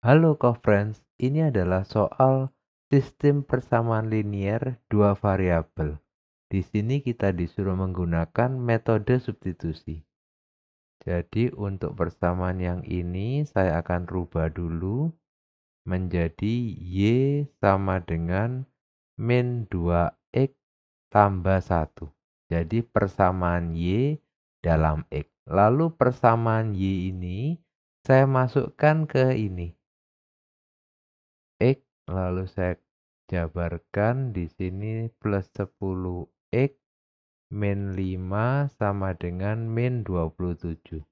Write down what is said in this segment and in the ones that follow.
Halo friends. ini adalah soal sistem persamaan linier dua variabel. Di sini kita disuruh menggunakan metode substitusi. Jadi untuk persamaan yang ini saya akan rubah dulu menjadi Y sama dengan min 2X tambah 1. Jadi persamaan Y dalam X. Lalu persamaan Y ini saya masukkan ke ini. Lalu saya jabarkan di sini plus 10x min 5 sama dengan min 27.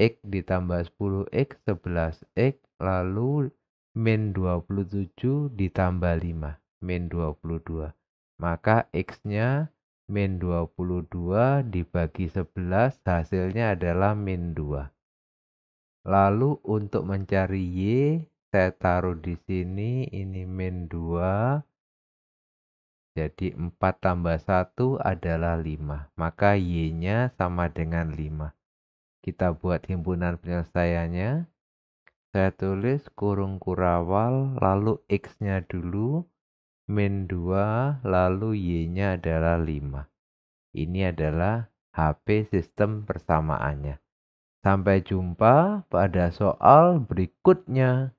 X ditambah 10x 11x lalu min 27 ditambah 5 min 22. Maka x-nya min 22 dibagi 11 hasilnya adalah min 2. Lalu untuk mencari y saya taruh di sini ini min 2 jadi 4 tambah 1 adalah 5 maka Y nya sama dengan 5 kita buat himpunan penyelesaiannya saya tulis kurung kurawal lalu X nya dulu min 2 lalu Y nya adalah 5 ini adalah HP sistem persamaannya. Sampai jumpa pada soal berikutnya.